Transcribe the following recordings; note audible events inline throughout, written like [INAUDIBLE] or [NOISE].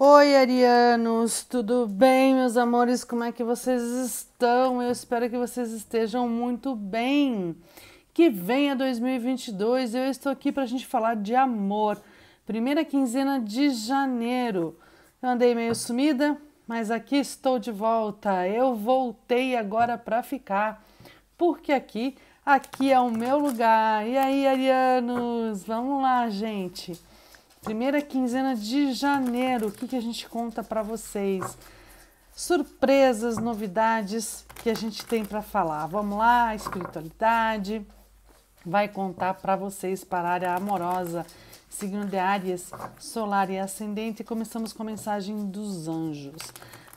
Oi, arianos, tudo bem, meus amores? Como é que vocês estão? Eu espero que vocês estejam muito bem. Que venha 2022, eu estou aqui para a gente falar de amor. Primeira quinzena de janeiro. Eu andei meio sumida, mas aqui estou de volta. Eu voltei agora para ficar, porque aqui, aqui é o meu lugar. E aí, arianos, vamos lá, gente. Primeira quinzena de janeiro, o que, que a gente conta para vocês? Surpresas, novidades que a gente tem para falar. Vamos lá, espiritualidade vai contar para vocês para a área amorosa, signo de Áries, solar e ascendente. Começamos com a mensagem dos anjos.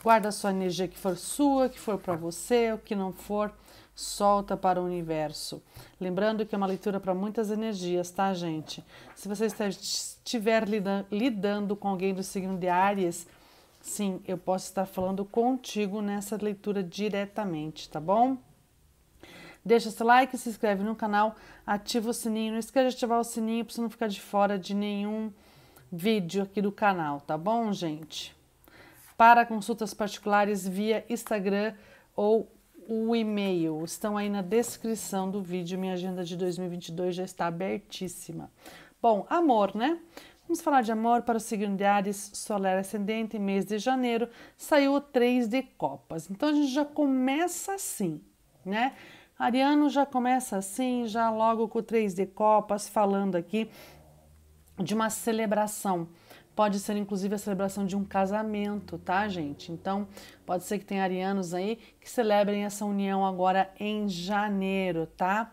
Guarda a sua energia que for sua, que for para você, o que não for, solta para o universo. Lembrando que é uma leitura para muitas energias, tá, gente? Se você estiver lidando com alguém do signo de Áries, sim, eu posso estar falando contigo nessa leitura diretamente, tá bom? Deixa seu like, se inscreve no canal, ativa o sininho. Não esqueça de ativar o sininho para você não ficar de fora de nenhum vídeo aqui do canal, tá bom, gente? Para consultas particulares via Instagram ou o e-mail estão aí na descrição do vídeo. Minha agenda de 2022 já está abertíssima. Bom, amor, né? Vamos falar de amor para o signo de Ares, solar é ascendente, mês de janeiro, saiu o 3 de copas. Então a gente já começa assim, né? Ariano já começa assim, já logo com o 3 de copas, falando aqui de uma celebração Pode ser inclusive a celebração de um casamento, tá, gente? Então, pode ser que tenha arianos aí que celebrem essa união agora em janeiro, tá?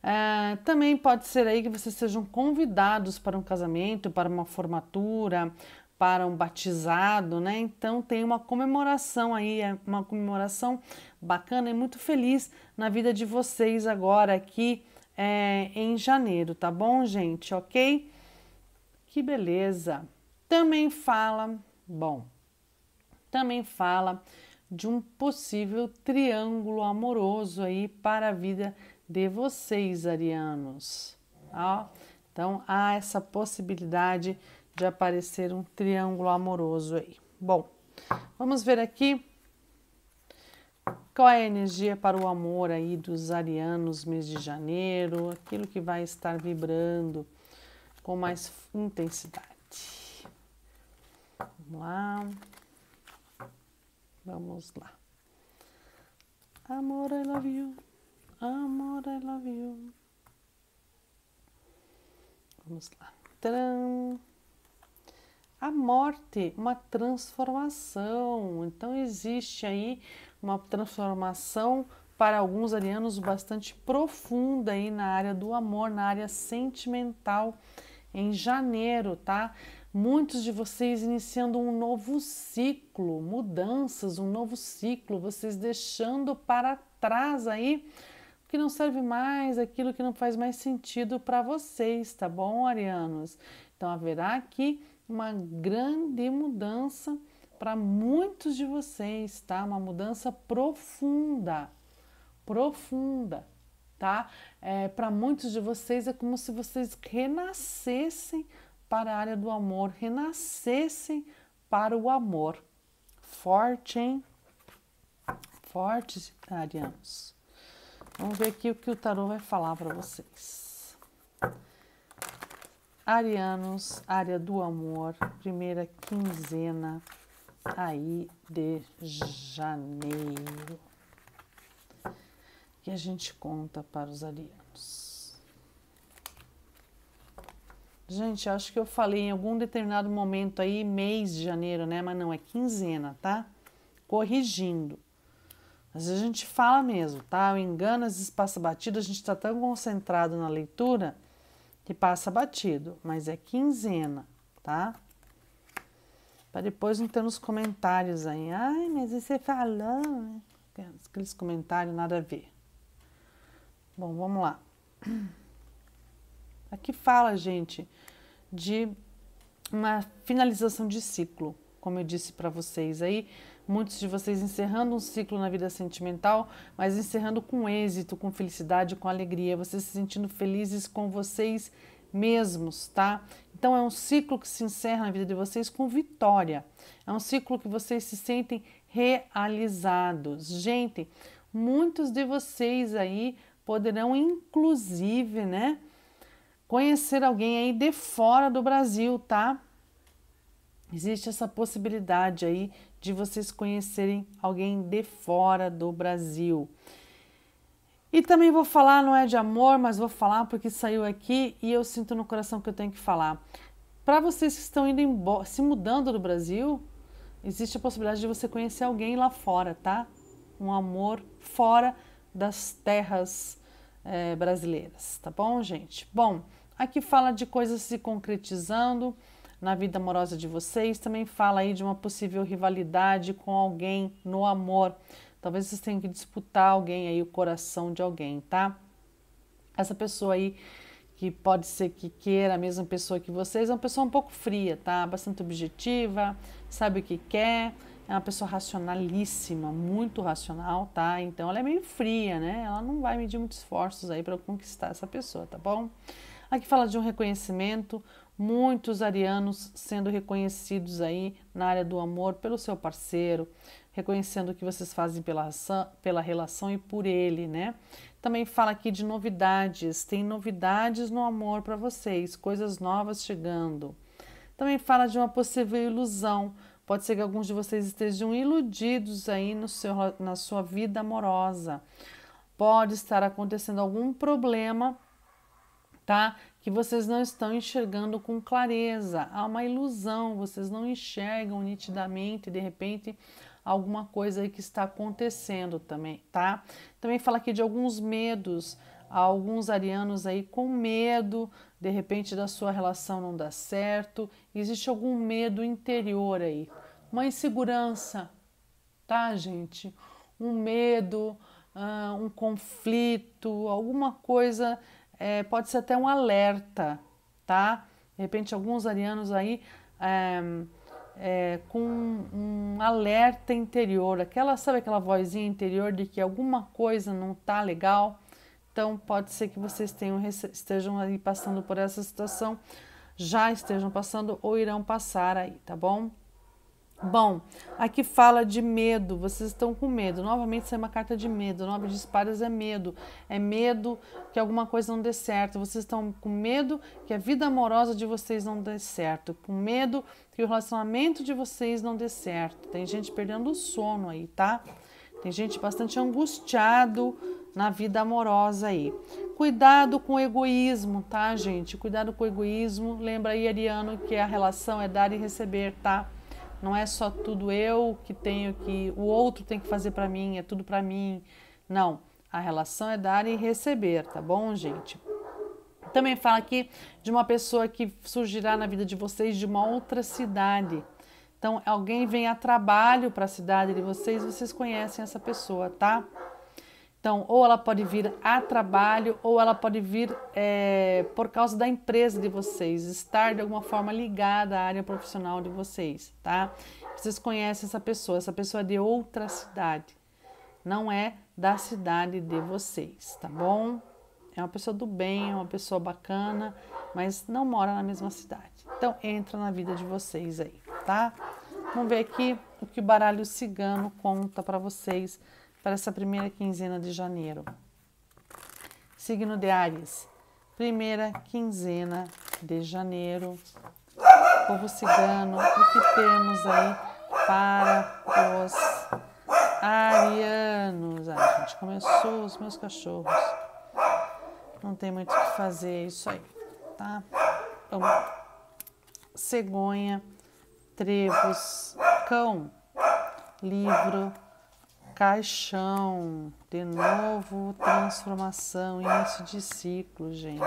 É, também pode ser aí que vocês sejam convidados para um casamento, para uma formatura, para um batizado, né? Então tem uma comemoração aí, é uma comemoração bacana e muito feliz na vida de vocês agora aqui é, em janeiro, tá bom, gente? Ok? Que beleza! Também fala, bom, também fala de um possível triângulo amoroso aí para a vida de vocês, arianos. Ó, então há essa possibilidade de aparecer um triângulo amoroso aí. Bom, vamos ver aqui qual é a energia para o amor aí dos arianos mês de janeiro, aquilo que vai estar vibrando com mais intensidade. Vamos lá. Vamos lá. Amor, I love you. Amor, I love you. Vamos lá. Tcharam. A morte, uma transformação. Então existe aí uma transformação para alguns arianos bastante profunda aí na área do amor, na área sentimental em janeiro, tá? Muitos de vocês iniciando um novo ciclo, mudanças, um novo ciclo, vocês deixando para trás aí o que não serve mais, aquilo que não faz mais sentido para vocês, tá bom, arianos? Então haverá aqui uma grande mudança para muitos de vocês, tá? Uma mudança profunda, profunda, tá? É, para muitos de vocês é como se vocês renascessem para a área do amor, renascessem para o amor. Forte, hein? Fortes, arianos. Vamos ver aqui o que o tarô vai falar para vocês. Arianos, área do amor, primeira quinzena aí de janeiro. E a gente conta para os arianos. Gente, acho que eu falei em algum determinado momento aí, mês de janeiro, né? Mas não, é quinzena, tá? Corrigindo. Às vezes a gente fala mesmo, tá? O engano, às vezes passa batido, a gente está tão concentrado na leitura que passa batido, mas é quinzena, tá? Para depois não ter nos comentários aí, ai, mas você falou, né? Aqueles comentários nada a ver. Bom, vamos lá. [CLEARS THROAT] Aqui fala, gente, de uma finalização de ciclo, como eu disse para vocês aí, muitos de vocês encerrando um ciclo na vida sentimental, mas encerrando com êxito, com felicidade, com alegria, vocês se sentindo felizes com vocês mesmos, tá? Então é um ciclo que se encerra na vida de vocês com vitória. É um ciclo que vocês se sentem realizados. Gente, muitos de vocês aí poderão inclusive, né, conhecer alguém aí de fora do Brasil, tá? Existe essa possibilidade aí de vocês conhecerem alguém de fora do Brasil. E também vou falar, não é de amor, mas vou falar porque saiu aqui e eu sinto no coração que eu tenho que falar. Para vocês que estão indo embora, se mudando do Brasil, existe a possibilidade de você conhecer alguém lá fora, tá? Um amor fora das terras é, brasileiras, tá bom, gente? Bom, Aqui fala de coisas se concretizando na vida amorosa de vocês, também fala aí de uma possível rivalidade com alguém no amor. Talvez vocês tenham que disputar alguém aí, o coração de alguém, tá? Essa pessoa aí que pode ser que queira a mesma pessoa que vocês, é uma pessoa um pouco fria, tá? Bastante objetiva, sabe o que quer, é uma pessoa racionalíssima, muito racional, tá? Então ela é meio fria, né? Ela não vai medir muitos esforços aí para conquistar essa pessoa, tá bom? Aqui fala de um reconhecimento, muitos arianos sendo reconhecidos aí na área do amor pelo seu parceiro, reconhecendo o que vocês fazem pela, pela relação e por ele, né? Também fala aqui de novidades, tem novidades no amor para vocês, coisas novas chegando. Também fala de uma possível ilusão. Pode ser que alguns de vocês estejam iludidos aí no seu, na sua vida amorosa. Pode estar acontecendo algum problema tá? Que vocês não estão enxergando com clareza. Há uma ilusão, vocês não enxergam nitidamente, de repente alguma coisa aí que está acontecendo também, tá? Também fala aqui de alguns medos, há alguns arianos aí com medo, de repente da sua relação não dar certo, existe algum medo interior aí, uma insegurança, tá, gente? Um medo, uh, um conflito, alguma coisa é, pode ser até um alerta, tá? De repente, alguns arianos aí é, é, com um alerta interior, aquela, sabe aquela vozinha interior de que alguma coisa não tá legal? Então, pode ser que vocês tenham, estejam aí passando por essa situação, já estejam passando ou irão passar aí, tá bom? Bom, aqui fala de medo, vocês estão com medo. Novamente, isso é uma carta de medo. O nove de espadas é medo. É medo que alguma coisa não dê certo. Vocês estão com medo que a vida amorosa de vocês não dê certo. Com medo que o relacionamento de vocês não dê certo. Tem gente perdendo o sono aí, tá? Tem gente bastante angustiado na vida amorosa aí. Cuidado com o egoísmo, tá, gente? Cuidado com o egoísmo. Lembra aí, Ariano, que a relação é dar e receber, tá? Não é só tudo eu que tenho que o outro tem que fazer para mim, é tudo para mim. Não, a relação é dar e receber, tá bom, gente? Também fala aqui de uma pessoa que surgirá na vida de vocês de uma outra cidade. Então, alguém vem a trabalho para a cidade de vocês, vocês conhecem essa pessoa, tá? Então, ou ela pode vir a trabalho, ou ela pode vir é, por causa da empresa de vocês, estar de alguma forma ligada à área profissional de vocês, tá? Vocês conhecem essa pessoa, essa pessoa é de outra cidade, não é da cidade de vocês, tá bom? É uma pessoa do bem, é uma pessoa bacana, mas não mora na mesma cidade. Então, entra na vida de vocês aí, tá? Vamos ver aqui o que o baralho cigano conta para vocês para essa primeira quinzena de janeiro. Signo de Ares, primeira quinzena de janeiro. Povo cigano, o que temos aí para os arianos? A gente começou os meus cachorros. Não tem muito o que fazer, é isso aí, tá? Então, cegonha, trevos, cão, livro, Caixão, de novo, transformação, início de ciclo, gente.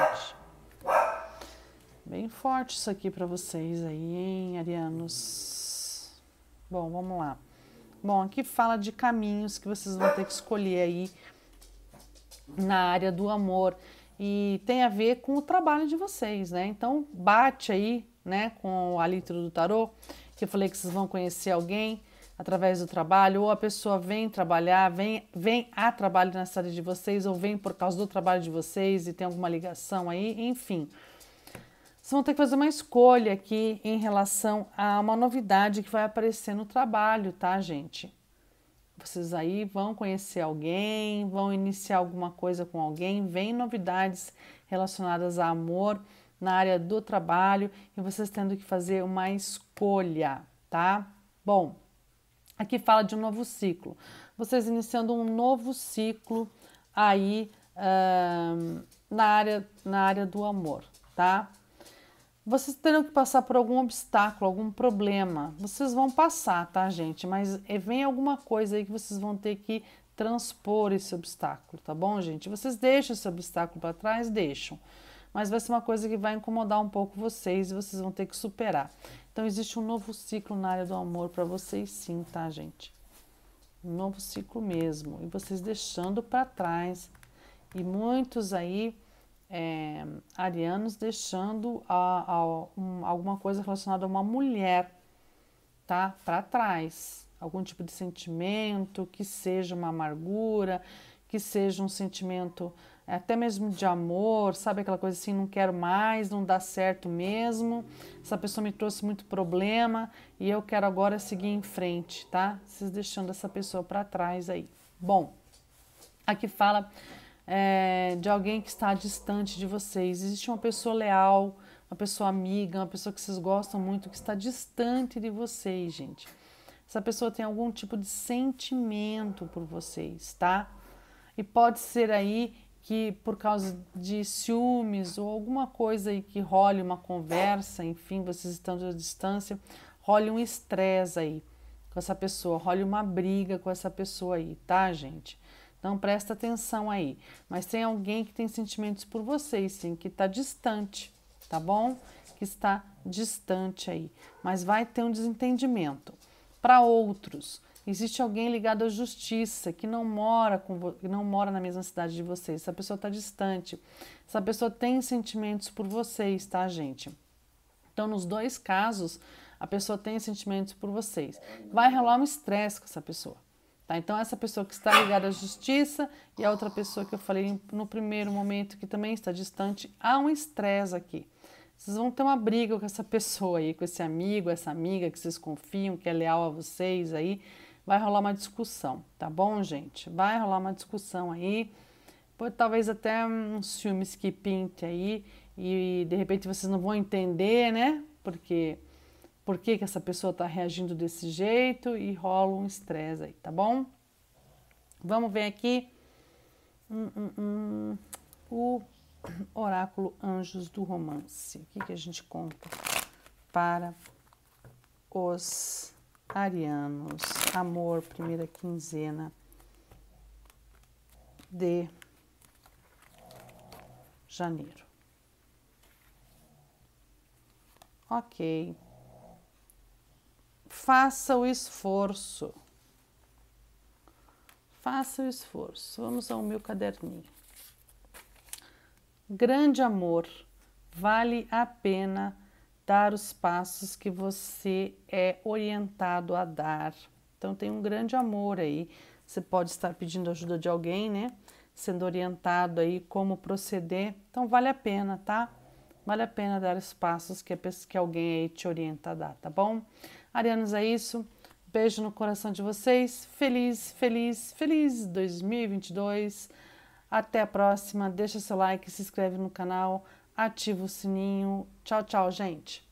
Bem forte isso aqui para vocês aí, hein, arianos? Bom, vamos lá. Bom, aqui fala de caminhos que vocês vão ter que escolher aí na área do amor e tem a ver com o trabalho de vocês, né? Então bate aí, né, com a litro do tarô, que eu falei que vocês vão conhecer alguém através do trabalho, ou a pessoa vem trabalhar, vem, vem a trabalho na cidade de vocês, ou vem por causa do trabalho de vocês e tem alguma ligação aí, enfim. Vocês vão ter que fazer uma escolha aqui em relação a uma novidade que vai aparecer no trabalho, tá, gente? Vocês aí vão conhecer alguém, vão iniciar alguma coisa com alguém, vem novidades relacionadas a amor na área do trabalho e vocês tendo que fazer uma escolha, tá? Bom, Aqui fala de um novo ciclo. Vocês iniciando um novo ciclo aí uh, na, área, na área do amor, tá? Vocês terão que passar por algum obstáculo, algum problema. Vocês vão passar, tá, gente? Mas eh, vem alguma coisa aí que vocês vão ter que transpor esse obstáculo, tá bom, gente? Vocês deixam esse obstáculo para trás, deixam. Mas vai ser uma coisa que vai incomodar um pouco vocês e vocês vão ter que superar. Então existe um novo ciclo na área do amor para vocês sim, tá, gente? Um novo ciclo mesmo. E vocês deixando para trás. E muitos aí é, arianos deixando a, a, um, alguma coisa relacionada a uma mulher, tá? Para trás. Algum tipo de sentimento, que seja uma amargura, que seja um sentimento é até mesmo de amor, sabe aquela coisa assim, não quero mais, não dá certo mesmo. Essa pessoa me trouxe muito problema e eu quero agora seguir em frente, tá? Vocês deixando essa pessoa para trás aí. Bom, aqui fala é, de alguém que está distante de vocês. Existe uma pessoa leal, uma pessoa amiga, uma pessoa que vocês gostam muito, que está distante de vocês, gente. Essa pessoa tem algum tipo de sentimento por vocês, tá? E pode ser aí que por causa de ciúmes ou alguma coisa aí que role uma conversa, enfim, vocês estão à distância, role um estresse aí com essa pessoa, role uma briga com essa pessoa aí, tá, gente? Então presta atenção aí. Mas tem alguém que tem sentimentos por vocês, sim, que está distante, tá bom? Que está distante aí. Mas vai ter um desentendimento. Para outros, Existe alguém ligado à justiça que não mora com que não mora na mesma cidade de vocês. Essa pessoa está distante. Essa pessoa tem sentimentos por vocês, tá, gente? Então, nos dois casos, a pessoa tem sentimentos por vocês. Vai rolar um estresse com essa pessoa. Tá? Então, essa pessoa que está ligada à justiça e a outra pessoa que eu falei no primeiro momento, que também está distante, há um estresse aqui. Vocês vão ter uma briga com essa pessoa aí, com esse amigo, essa amiga que vocês confiam, que é leal a vocês aí vai rolar uma discussão, tá bom, gente? Vai rolar uma discussão aí, por talvez até uns filmes que pinte aí e de repente vocês não vão entender, né? Porque por que, que essa pessoa está reagindo desse jeito e rola um estresse aí, tá bom? Vamos ver aqui hum, hum, hum. o oráculo Anjos do Romance. O que, que a gente conta para os arianos, amor, primeira quinzena de janeiro. Ok. Faça o esforço. Faça o esforço. Vamos ao meu caderninho. Grande amor, vale a pena dar os passos que você é orientado a dar. Então tem um grande amor aí. Você pode estar pedindo ajuda de alguém, né? Sendo orientado aí como proceder. Então vale a pena, tá? Vale a pena dar os passos que, que alguém aí te orienta a dar, tá bom? Arianos, é isso. Beijo no coração de vocês. Feliz, feliz, feliz 2022. Até a próxima. Deixa seu like, se inscreve no canal ativa o sininho. Tchau, tchau, gente.